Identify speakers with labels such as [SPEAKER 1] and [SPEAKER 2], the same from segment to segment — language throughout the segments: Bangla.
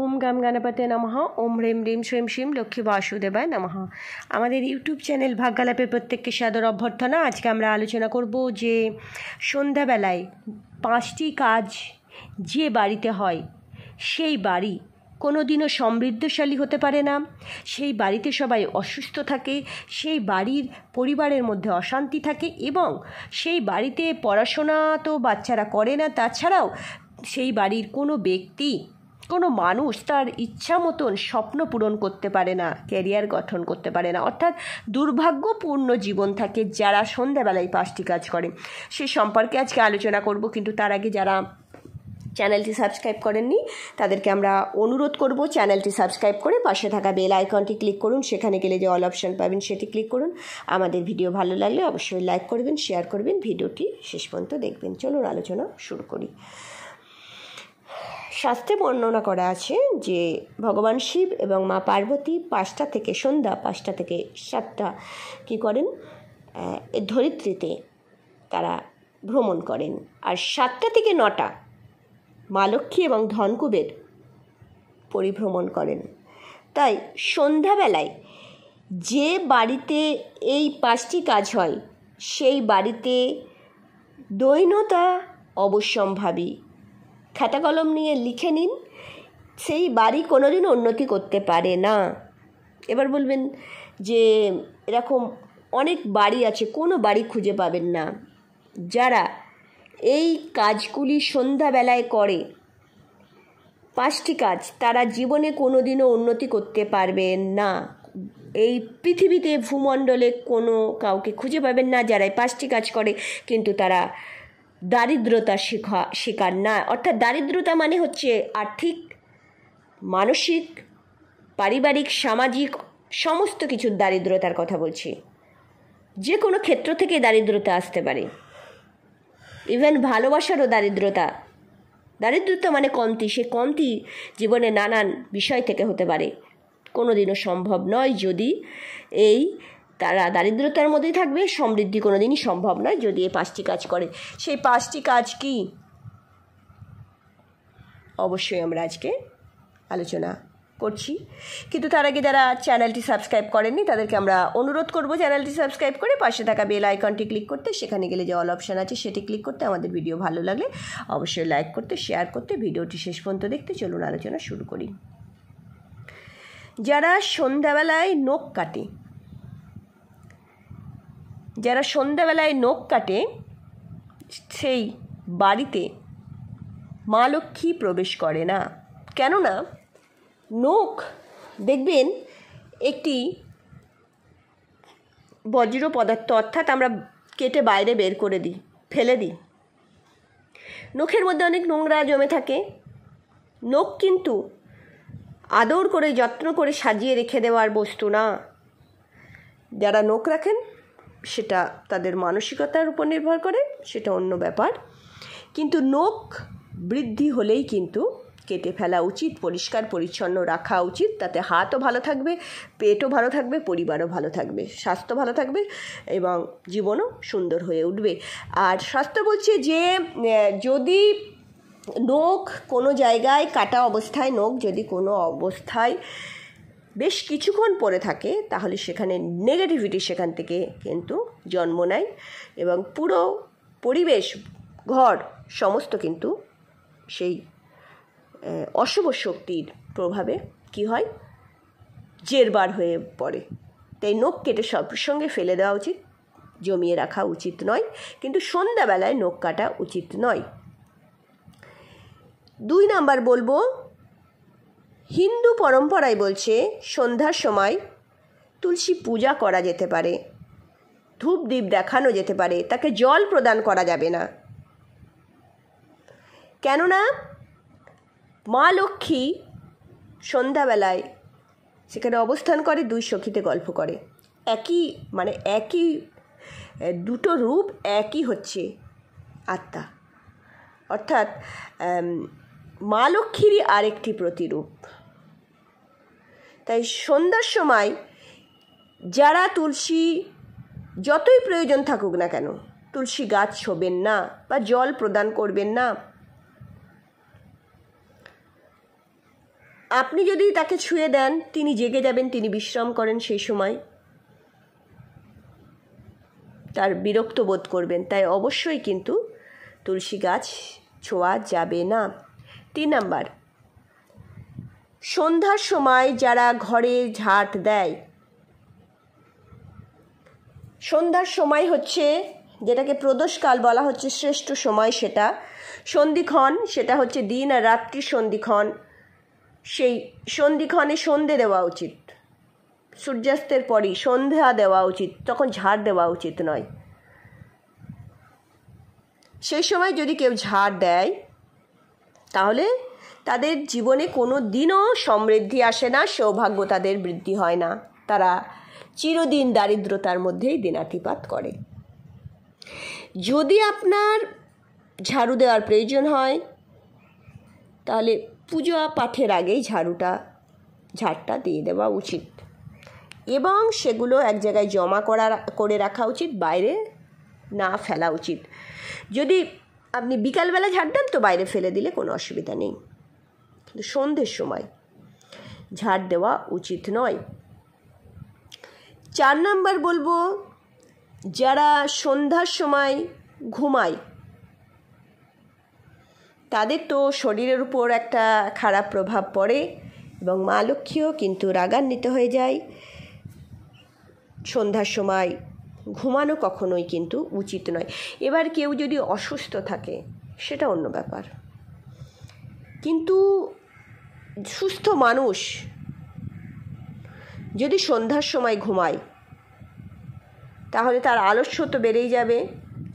[SPEAKER 1] ওম গাম গণপতে নমঃ ওম রেম রেম শ্রেম শ্রীম লক্ষ্মী বাসুদেবায় নমঃ আমাদের ইউটিউব চ্যানেল ভাগ্যালাপের প্রত্যেককে সাদর অভ্যর্থনা আজকে আমরা আলোচনা করব যে সন্ধ্যাবেলায় পাঁচটি কাজ যে বাড়িতে হয় সেই বাড়ি কোনো দিনও সমৃদ্ধশালী হতে পারে না সেই বাড়িতে সবাই অসুস্থ থাকে সেই বাড়ির পরিবারের মধ্যে অশান্তি থাকে এবং সেই বাড়িতে পড়াশোনা তো বাচ্চারা করে না তাছাড়াও সেই বাড়ির কোনো ব্যক্তি কোনো মানুষ তার ইচ্ছা মতন স্বপ্ন পূরণ করতে পারে না ক্যারিয়ার গঠন করতে পারে না অর্থাৎ দুর্ভাগ্যপূর্ণ জীবন থাকে যারা সন্ধ্যাবেলায় পাঁচটি কাজ করে সে সম্পর্কে আজকে আলোচনা করব কিন্তু তার আগে যারা চ্যানেলটি সাবস্ক্রাইব করেননি তাদেরকে আমরা অনুরোধ করব চ্যানেলটি সাবস্ক্রাইব করে পাশে থাকা বেল আইকনটি ক্লিক করুন সেখানে গেলে যে অল অপশান পাবেন সেটি ক্লিক করুন আমাদের ভিডিও ভালো লাগলে অবশ্যই লাইক করবেন শেয়ার করবেন ভিডিওটি শেষ পর্যন্ত দেখবেন চলুন আলোচনা শুরু করি শাস্ত্রে বর্ণনা করা আছে যে ভগবান শিব এবং মা পার্বতী পাঁচটা থেকে সন্ধ্যা পাঁচটা থেকে সাতটা কী করেন ধরিত্রীতে তারা ভ্রমণ করেন আর সাতটা থেকে নটা মা লক্ষ্মী এবং ধনকুবের পরিভ্রমণ করেন তাই সন্ধ্যাবেলায় যে বাড়িতে এই পাঁচটি কাজ হয় সেই বাড়িতে দৈনতা অবশ্যম্ভাবী খাতা কলম নিয়ে লিখে নিন সেই বাড়ি কোনো দিন উন্নতি করতে পারে না এবার বলবেন যে এরকম অনেক বাড়ি আছে কোনো বাড়ি খুঁজে পাবেন না যারা এই কাজগুলি সন্ধ্যাবেলায় করে পাঁচটি কাজ তারা জীবনে কোনো দিনও উন্নতি করতে পারবে না এই পৃথিবীতে ভূমণ্ডলে কোনো কাউকে খুঁজে পাবেন না যারা এই পাঁচটি কাজ করে কিন্তু তারা দারিদ্রতা শিখা শিকার না অর্থাৎ দারিদ্রতা মানে হচ্ছে আর্থিক মানসিক পারিবারিক সামাজিক সমস্ত কিছুর দারিদ্রতার কথা বলছি যে কোনো ক্ষেত্র থেকে দারিদ্রতা আসতে পারে ইভেন ভালোবাসারও দারিদ্রতা দারিদ্রতা মানে কমতি সে কমতি জীবনে নানান বিষয় থেকে হতে পারে কোনোদিনও সম্ভব নয় যদি এই তারা দারিদ্রতার মধ্যেই থাকবে সমৃদ্ধি কোনো দিনই সম্ভব নয় যদি এই পাঁচটি কাজ করে সেই পাঁচটি কাজ কি অবশ্যই আমরা আজকে আলোচনা করছি কিন্তু তার আগে যারা চ্যানেলটি সাবস্ক্রাইব করেননি তাদেরকে আমরা অনুরোধ করব চ্যানেলটি সাবস্ক্রাইব করে পাশে থাকা বেল আইকনটি ক্লিক করতে সেখানে গেলে যে অল অপশান আছে সেটি ক্লিক করতে আমাদের ভিডিও ভালো লাগলে অবশ্যই লাইক করতে শেয়ার করতে ভিডিওটি শেষ পর্যন্ত দেখতে চলুন আলোচনা শুরু করি যারা সন্ধ্যাবেলায় নখ কাটে যারা সন্ধ্যাবেলায় নখ কাটে সেই বাড়িতে মা লক্ষ্মী প্রবেশ করে না কেননা নখ দেখবেন একটি বজ্র পদার্থ অর্থাৎ আমরা কেটে বাইরে বের করে দিই ফেলে দিই নখের মধ্যে অনেক নোংরা জমে থাকে নখ কিন্তু আদর করে যত্ন করে সাজিয়ে রেখে দেওয়ার বস্তু না যারা নখ রাখেন সেটা তাদের মানসিকতার উপর নির্ভর করে সেটা অন্য ব্যাপার কিন্তু নখ বৃদ্ধি হলেই কিন্তু কেটে ফেলা উচিত পরিষ্কার পরিচ্ছন্ন রাখা উচিত তাতে হাতও ভালো থাকবে পেটও ভালো থাকবে পরিবারও ভালো থাকবে স্বাস্থ্য ভালো থাকবে এবং জীবনও সুন্দর হয়ে উঠবে আর স্বাস্থ্য বলছে যে যদি নখ কোনো জায়গায় কাটা অবস্থায় নখ যদি কোনো অবস্থায় বেশ কিছুক্ষণ পরে থাকে তাহলে সেখানে নেগেটিভিটি সেখান থেকে কিন্তু জন্ম নেয় এবং পুরো পরিবেশ ঘর সমস্ত কিন্তু সেই অশুভ শক্তির প্রভাবে কি হয় জেরবার হয়ে পড়ে তাই নখ কেটে সব সঙ্গে ফেলে দেওয়া উচিত জমিয়ে রাখা উচিত নয় কিন্তু সন্ধ্যাবেলায় নখ কাটা উচিত নয় দুই নাম্বার বলবো হিন্দু পরম্পরায় বলছে সন্ধ্যার সময় তুলসী পূজা করা যেতে পারে ধূপ দ্বীপ দেখানো যেতে পারে তাকে জল প্রদান করা যাবে না কেননা মা লক্ষ্মী সন্ধ্যাবেলায় সেখানে অবস্থান করে দুই সখীতে গল্প করে একই মানে একই দুটো রূপ একই হচ্ছে আত্মা অর্থাৎ মা লক্ষ্মীরই আরেকটি প্রতিরূপ তাই সন্ধ্যার সময় যারা তুলসী যতই প্রয়োজন থাকুক না কেন তুলসী গাছ ছোবেন না বা জল প্রদান করবেন না আপনি যদি তাকে ছুঁয়ে দেন তিনি জেগে যাবেন তিনি বিশ্রাম করেন সেই সময় তার বিরক্ত বোধ করবেন তাই অবশ্যই কিন্তু তুলসী গাছ ছোঁয়া যাবে না তিন নাম্বার সন্ধ্যার সময় যারা ঘরে ঝাঁট দেয় সন্ধ্যার সময় হচ্ছে যেটাকে প্রদোষকাল বলা হচ্ছে শ্রেষ্ঠ সময় সেটা সন্ধিক্ষণ সেটা হচ্ছে দিন আর রাত্রির সন্ধিক্ষণ সেই সন্ধিক্ষণে সন্ধে দেওয়া উচিত সূর্যাস্তের পরই সন্ধ্যা দেওয়া উচিত তখন ঝাড় দেওয়া উচিত নয় সেই সময় যদি কেউ ঝাড় দেয় তাহলে তাদের জীবনে কোনো দিনও সমৃদ্ধি আসে না সৌভাগ্য তাদের বৃদ্ধি হয় না তারা চিরদিন দারিদ্রতার মধ্যেই দিনাতিপাত করে যদি আপনার ঝাড়ু দেওয়ার প্রয়োজন হয় তাহলে পুজো পাঠের আগেই ঝাড়ুটা ঝাড়টা দিয়ে দেওয়া উচিত এবং সেগুলো এক জায়গায় জমা করা করে রাখা উচিত বাইরে না ফেলা উচিত যদি আপনি বিকালবেলা ঝাড় দেন তো বাইরে ফেলে দিলে কোনো অসুবিধা নেই কিন্তু সন্ধ্যের সময় ঝাড় দেওয়া উচিত নয় চার নাম্বার বলবো যারা সন্ধ্যার সময় ঘুমায় তাদের তো শরীরের উপর একটা খারাপ প্রভাব পড়ে এবং মা লক্ষ্মীও কিন্তু রাগান্বিত হয়ে যায় সন্ধ্যার সময় ঘুমানো কখনোই কিন্তু উচিত নয় এবার কেউ যদি অসুস্থ থাকে সেটা অন্য ব্যাপার কিন্তু সুস্থ মানুষ যদি সন্ধ্যার সময় ঘুমায় তাহলে তার আলস্য তো বেড়েই যাবে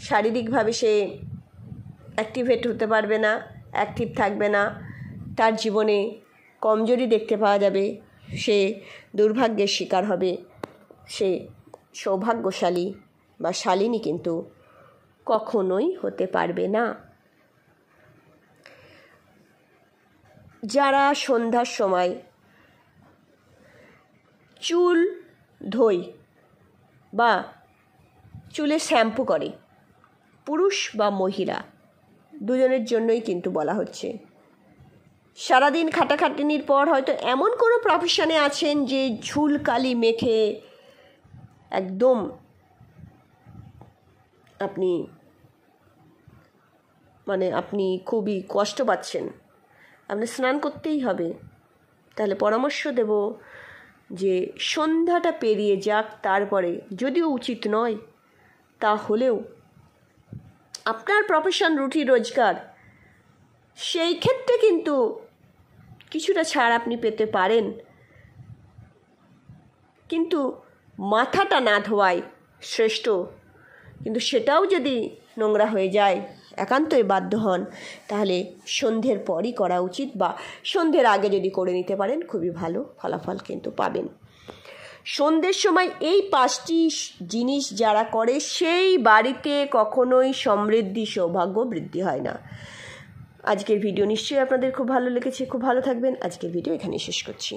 [SPEAKER 1] শারীরিকভাবে সে অ্যাক্টিভেট হতে পারবে না অ্যাক্টিভ থাকবে না তার জীবনে কমজোরি দেখতে পাওয়া যাবে সে দুর্ভাগ্যের শিকার হবে সে সৌভাগ্যশালী বা শালিনী কিন্তু কখনোই হতে পারবে না যারা সন্ধ্যার সময় চুল ধোয় বা চুলে শ্যাম্পু করে পুরুষ বা মহিলা দুজনের জন্যই কিন্তু বলা হচ্ছে সারাদিন খাটাখাটনির পর হয়তো এমন কোনো প্রফেশনে আছেন যে ঝুলকালি মেখে একদম আপনি মানে আপনি খুবই কষ্ট পাচ্ছেন আপনার স্নান করতেই হবে তাহলে পরামর্শ দেব যে সন্ধ্যাটা পেরিয়ে যাক তারপরে যদিও উচিত নয় তাহলেও আপনার প্রফেশন রুটি রোজগার সেই ক্ষেত্রে কিন্তু কিছুটা ছাড় আপনি পেতে পারেন কিন্তু মাথাটা না ধোয়াই শ্রেষ্ঠ কিন্তু সেটাও যদি নোংরা হয়ে যায় একান্তই বাধ্য হন তাহলে সন্ধ্যের পরই করা উচিত বা সন্ধ্যের আগে যদি করে নিতে পারেন খুবই ভালো ফলাফল কিন্তু পাবেন সন্ধ্যের সময় এই পাঁচটি জিনিস যারা করে সেই বাড়িতে কখনোই সমৃদ্ধি সৌভাগ্য বৃদ্ধি হয় না আজকের ভিডিও নিশ্চয়ই আপনাদের খুব ভালো লেগেছে খুব ভালো থাকবেন আজকের ভিডিও এখানে শেষ করছি